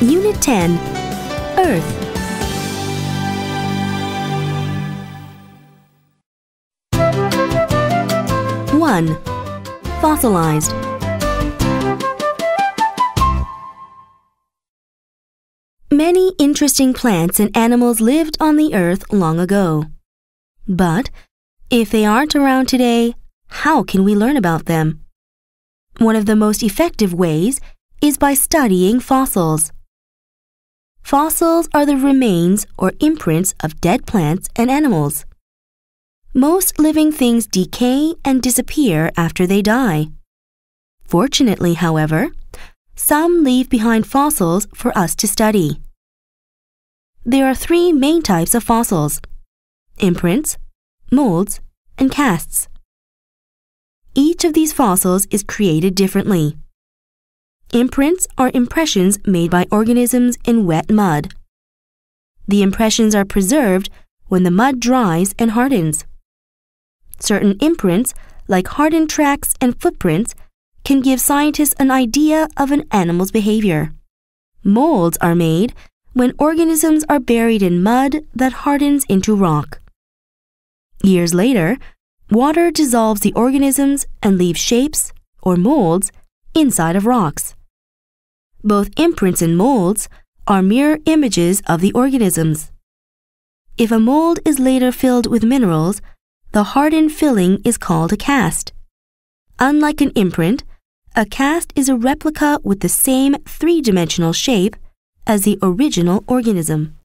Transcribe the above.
Unit 10 Earth One Fossilized Many interesting plants and animals lived on the earth long ago. But if they aren't around today, how can we learn about them? One of the most effective ways is by studying fossils. Fossils are the remains or imprints of dead plants and animals. Most living things decay and disappear after they die. Fortunately, however, some leave behind fossils for us to study. There are three main types of fossils imprints, molds, and casts. Each of these fossils is created differently. Imprints are impressions made by organisms in wet mud. The impressions are preserved when the mud dries and hardens. Certain imprints, like hardened tracks and footprints, can give scientists an idea of an animal's behavior. Molds are made when organisms are buried in mud that hardens into rock. Years later, water dissolves the organisms and leaves shapes, or molds, inside of rocks both imprints and molds are mirror images of the organisms. If a mold is later filled with minerals, the hardened filling is called a cast. Unlike an imprint, a cast is a replica with the same three dimensional shape as the original organism.